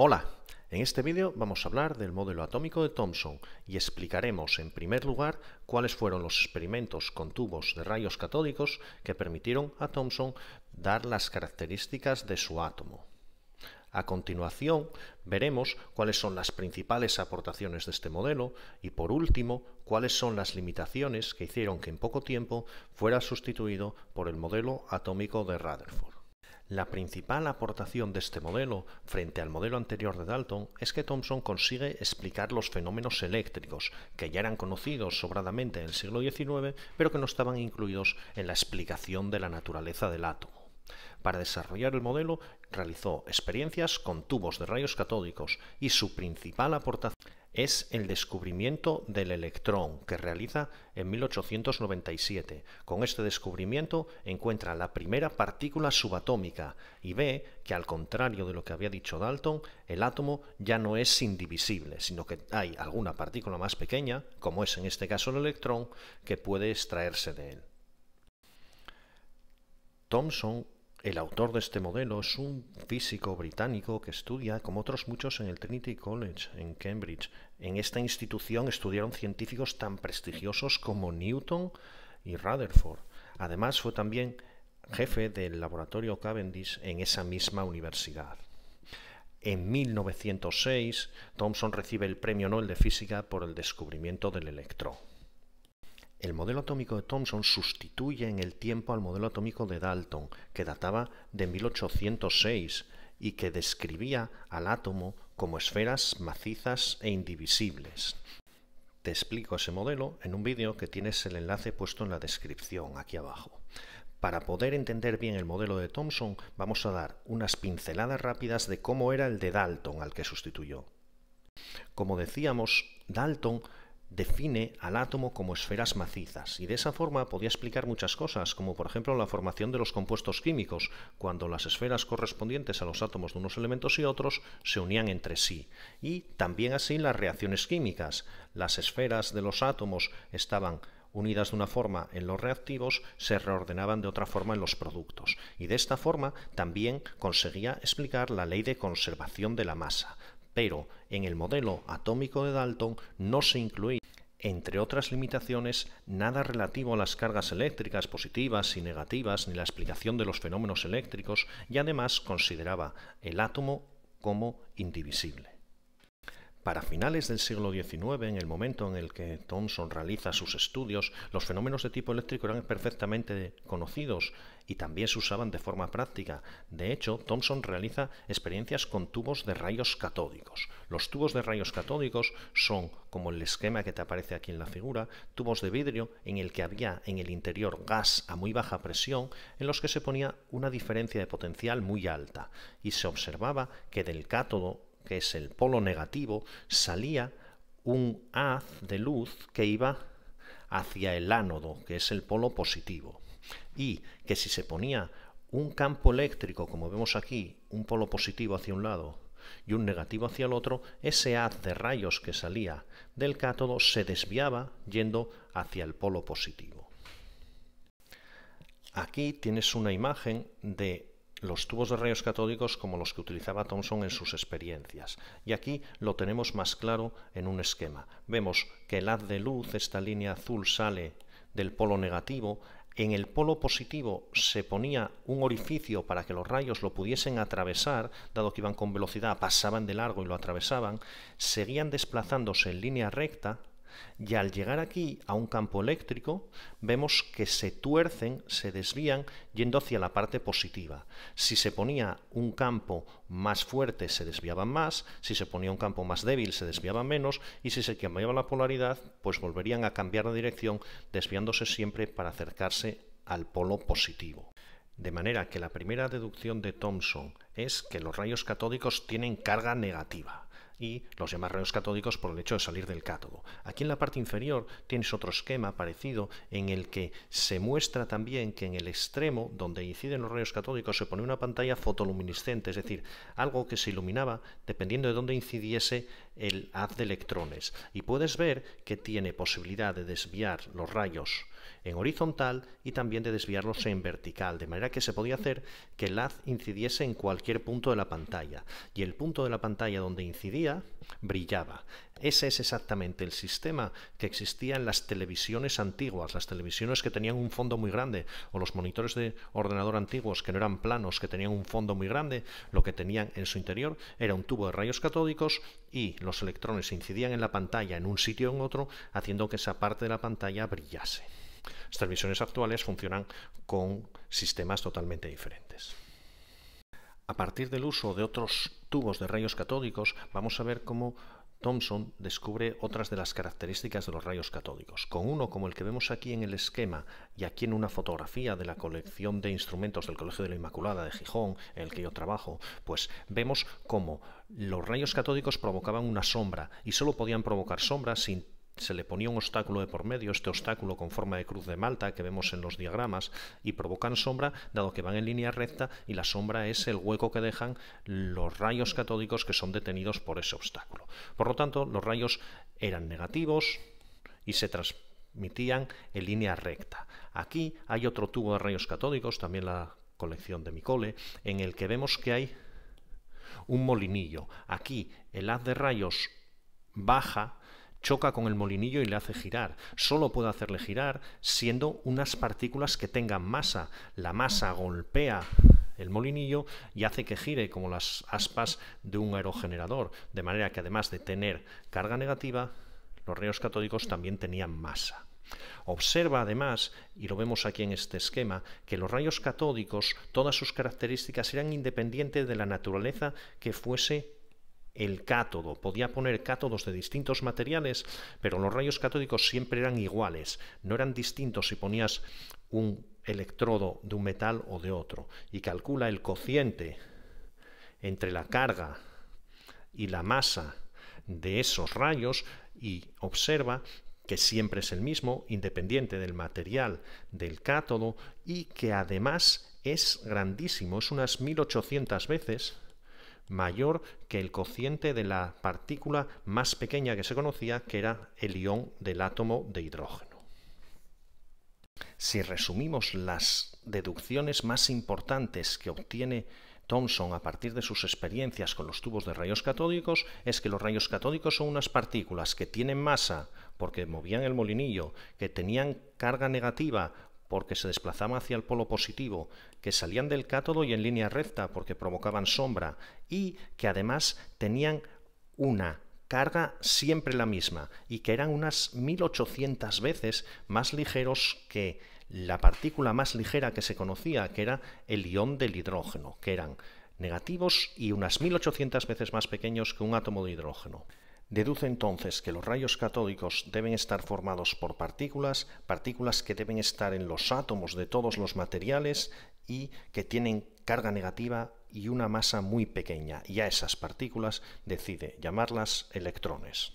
Hola, en este vídeo vamos a hablar del modelo atómico de Thomson y explicaremos en primer lugar cuáles fueron los experimentos con tubos de rayos catódicos que permitieron a Thomson dar las características de su átomo. A continuación veremos cuáles son las principales aportaciones de este modelo y por último cuáles son las limitaciones que hicieron que en poco tiempo fuera sustituido por el modelo atómico de Rutherford. La principal aportación de este modelo frente al modelo anterior de Dalton es que Thomson consigue explicar los fenómenos eléctricos, que ya eran conocidos sobradamente en el siglo XIX, pero que no estaban incluidos en la explicación de la naturaleza del átomo. Para desarrollar el modelo realizó experiencias con tubos de rayos catódicos y su principal aportación es el descubrimiento del electrón que realiza en 1897. Con este descubrimiento encuentra la primera partícula subatómica y ve que al contrario de lo que había dicho Dalton, el átomo ya no es indivisible, sino que hay alguna partícula más pequeña, como es en este caso el electrón, que puede extraerse de él. Thomson el autor de este modelo es un físico británico que estudia, como otros muchos, en el Trinity College, en Cambridge. En esta institución estudiaron científicos tan prestigiosos como Newton y Rutherford. Además, fue también jefe del laboratorio Cavendish en esa misma universidad. En 1906, Thomson recibe el Premio Nobel de Física por el descubrimiento del electrón. El modelo atómico de Thomson sustituye en el tiempo al modelo atómico de Dalton, que databa de 1806 y que describía al átomo como esferas macizas e indivisibles. Te explico ese modelo en un vídeo que tienes el enlace puesto en la descripción aquí abajo. Para poder entender bien el modelo de Thomson, vamos a dar unas pinceladas rápidas de cómo era el de Dalton al que sustituyó. Como decíamos, Dalton define al átomo como esferas macizas y de esa forma podía explicar muchas cosas, como por ejemplo la formación de los compuestos químicos, cuando las esferas correspondientes a los átomos de unos elementos y otros se unían entre sí, y también así las reacciones químicas. Las esferas de los átomos estaban unidas de una forma en los reactivos, se reordenaban de otra forma en los productos. Y de esta forma también conseguía explicar la ley de conservación de la masa. Pero en el modelo atómico de Dalton no se incluía entre otras limitaciones, nada relativo a las cargas eléctricas positivas y negativas ni la explicación de los fenómenos eléctricos y además consideraba el átomo como indivisible. Para finales del siglo XIX, en el momento en el que Thomson realiza sus estudios, los fenómenos de tipo eléctrico eran perfectamente conocidos y también se usaban de forma práctica. De hecho, Thomson realiza experiencias con tubos de rayos catódicos. Los tubos de rayos catódicos son, como el esquema que te aparece aquí en la figura, tubos de vidrio en el que había en el interior gas a muy baja presión en los que se ponía una diferencia de potencial muy alta y se observaba que del cátodo que es el polo negativo, salía un haz de luz que iba hacia el ánodo, que es el polo positivo. Y que si se ponía un campo eléctrico, como vemos aquí, un polo positivo hacia un lado y un negativo hacia el otro, ese haz de rayos que salía del cátodo se desviaba yendo hacia el polo positivo. Aquí tienes una imagen de los tubos de rayos catódicos como los que utilizaba Thomson en sus experiencias. Y aquí lo tenemos más claro en un esquema. Vemos que el haz de luz, esta línea azul, sale del polo negativo, en el polo positivo se ponía un orificio para que los rayos lo pudiesen atravesar, dado que iban con velocidad, pasaban de largo y lo atravesaban, seguían desplazándose en línea recta y al llegar aquí a un campo eléctrico, vemos que se tuercen, se desvían yendo hacia la parte positiva. Si se ponía un campo más fuerte, se desviaban más, si se ponía un campo más débil, se desviaban menos, y si se cambiaba la polaridad, pues volverían a cambiar de dirección, desviándose siempre para acercarse al polo positivo. De manera que la primera deducción de Thomson es que los rayos catódicos tienen carga negativa y los demás rayos catódicos por el hecho de salir del cátodo. Aquí en la parte inferior tienes otro esquema parecido en el que se muestra también que en el extremo donde inciden los rayos catódicos se pone una pantalla fotoluminiscente, es decir, algo que se iluminaba dependiendo de dónde incidiese el haz de electrones y puedes ver que tiene posibilidad de desviar los rayos en horizontal y también de desviarlos en vertical, de manera que se podía hacer que el haz incidiese en cualquier punto de la pantalla y el punto de la pantalla donde incidía brillaba. Ese es exactamente el sistema que existía en las televisiones antiguas, las televisiones que tenían un fondo muy grande, o los monitores de ordenador antiguos que no eran planos, que tenían un fondo muy grande, lo que tenían en su interior era un tubo de rayos catódicos y los electrones incidían en la pantalla en un sitio o en otro, haciendo que esa parte de la pantalla brillase. Las televisiones actuales funcionan con sistemas totalmente diferentes. A partir del uso de otros tubos de rayos catódicos, vamos a ver cómo Thomson descubre otras de las características de los rayos catódicos. Con uno como el que vemos aquí en el esquema y aquí en una fotografía de la colección de instrumentos del Colegio de la Inmaculada de Gijón, en el que yo trabajo, pues vemos cómo los rayos catódicos provocaban una sombra y solo podían provocar sombra sin se le ponía un obstáculo de por medio, este obstáculo con forma de cruz de Malta que vemos en los diagramas, y provocan sombra, dado que van en línea recta y la sombra es el hueco que dejan los rayos catódicos que son detenidos por ese obstáculo. Por lo tanto, los rayos eran negativos y se transmitían en línea recta. Aquí hay otro tubo de rayos catódicos, también la colección de Micole, en el que vemos que hay un molinillo. Aquí el haz de rayos baja choca con el molinillo y le hace girar. Solo puede hacerle girar siendo unas partículas que tengan masa. La masa golpea el molinillo y hace que gire como las aspas de un aerogenerador, de manera que además de tener carga negativa, los rayos catódicos también tenían masa. Observa además, y lo vemos aquí en este esquema, que los rayos catódicos, todas sus características eran independientes de la naturaleza que fuese el cátodo. Podía poner cátodos de distintos materiales, pero los rayos catódicos siempre eran iguales, no eran distintos si ponías un electrodo de un metal o de otro. Y calcula el cociente entre la carga y la masa de esos rayos y observa que siempre es el mismo, independiente del material del cátodo y que además es grandísimo, es unas 1800 veces mayor que el cociente de la partícula más pequeña que se conocía, que era el ión del átomo de hidrógeno. Si resumimos las deducciones más importantes que obtiene Thomson a partir de sus experiencias con los tubos de rayos catódicos es que los rayos catódicos son unas partículas que tienen masa porque movían el molinillo, que tenían carga negativa porque se desplazaban hacia el polo positivo, que salían del cátodo y en línea recta porque provocaban sombra y que además tenían una carga siempre la misma y que eran unas 1800 veces más ligeros que la partícula más ligera que se conocía, que era el ion del hidrógeno, que eran negativos y unas 1800 veces más pequeños que un átomo de hidrógeno. Deduce entonces que los rayos catódicos deben estar formados por partículas, partículas que deben estar en los átomos de todos los materiales y que tienen carga negativa y una masa muy pequeña, y a esas partículas decide llamarlas electrones.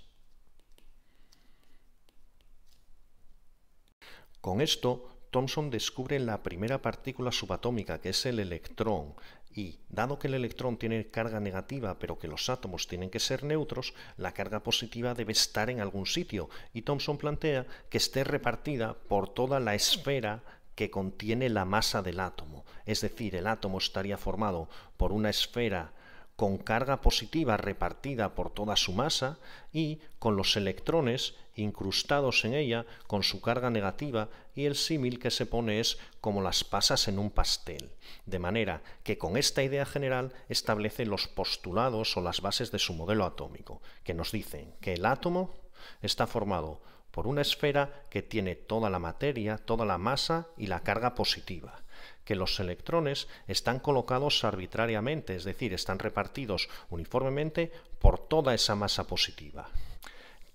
Con esto Thomson descubre la primera partícula subatómica, que es el electrón, y dado que el electrón tiene carga negativa, pero que los átomos tienen que ser neutros, la carga positiva debe estar en algún sitio, y Thomson plantea que esté repartida por toda la esfera que contiene la masa del átomo. Es decir, el átomo estaría formado por una esfera con carga positiva repartida por toda su masa y con los electrones incrustados en ella con su carga negativa y el símil que se pone es como las pasas en un pastel. De manera que con esta idea general establece los postulados o las bases de su modelo atómico, que nos dicen que el átomo está formado por una esfera que tiene toda la materia, toda la masa y la carga positiva que los electrones están colocados arbitrariamente, es decir, están repartidos uniformemente por toda esa masa positiva,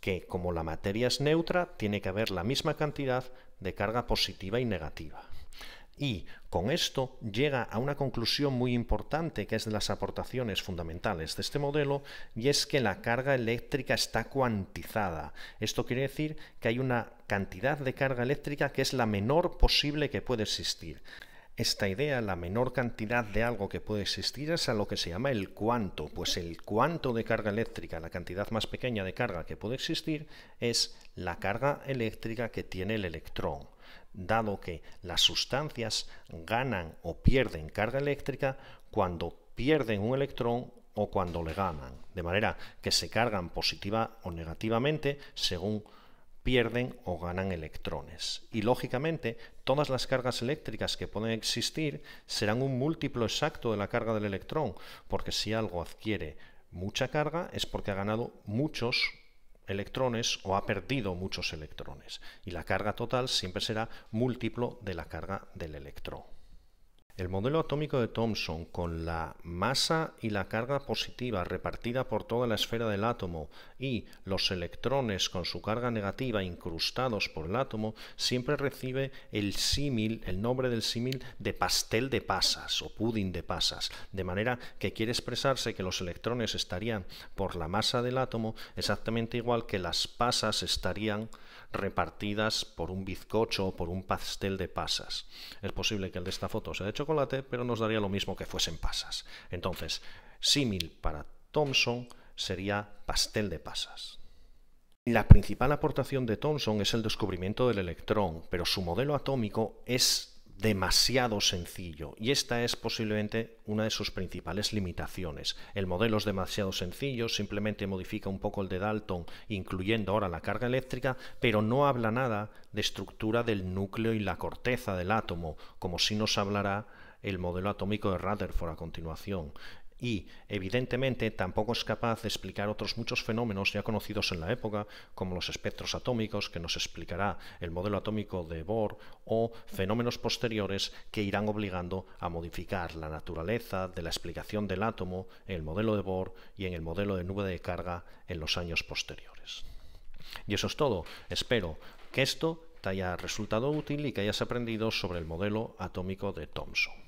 que como la materia es neutra, tiene que haber la misma cantidad de carga positiva y negativa. Y con esto llega a una conclusión muy importante que es de las aportaciones fundamentales de este modelo y es que la carga eléctrica está cuantizada. Esto quiere decir que hay una cantidad de carga eléctrica que es la menor posible que puede existir esta idea, la menor cantidad de algo que puede existir es a lo que se llama el cuánto. pues el cuánto de carga eléctrica, la cantidad más pequeña de carga que puede existir, es la carga eléctrica que tiene el electrón. Dado que las sustancias ganan o pierden carga eléctrica cuando pierden un electrón o cuando le ganan, de manera que se cargan positiva o negativamente según pierden o ganan electrones. Y lógicamente, todas las cargas eléctricas que pueden existir serán un múltiplo exacto de la carga del electrón, porque si algo adquiere mucha carga es porque ha ganado muchos electrones o ha perdido muchos electrones. Y la carga total siempre será múltiplo de la carga del electrón. El modelo atómico de Thomson, con la masa y la carga positiva repartida por toda la esfera del átomo y los electrones con su carga negativa incrustados por el átomo, siempre recibe el símil, el nombre del símil de pastel de pasas o pudding de pasas, de manera que quiere expresarse que los electrones estarían por la masa del átomo exactamente igual que las pasas estarían repartidas por un bizcocho o por un pastel de pasas. Es posible que el de esta foto sea de chocolate, pero nos daría lo mismo que fuesen pasas. Entonces, símil para Thomson sería pastel de pasas. La principal aportación de Thomson es el descubrimiento del electrón, pero su modelo atómico es demasiado sencillo y esta es posiblemente una de sus principales limitaciones. El modelo es demasiado sencillo, simplemente modifica un poco el de Dalton incluyendo ahora la carga eléctrica, pero no habla nada de estructura del núcleo y la corteza del átomo, como si nos hablará el modelo atómico de Rutherford a continuación y evidentemente tampoco es capaz de explicar otros muchos fenómenos ya conocidos en la época, como los espectros atómicos, que nos explicará el modelo atómico de Bohr, o fenómenos posteriores que irán obligando a modificar la naturaleza de la explicación del átomo en el modelo de Bohr y en el modelo de nube de carga en los años posteriores. Y eso es todo. Espero que esto te haya resultado útil y que hayas aprendido sobre el modelo atómico de Thomson.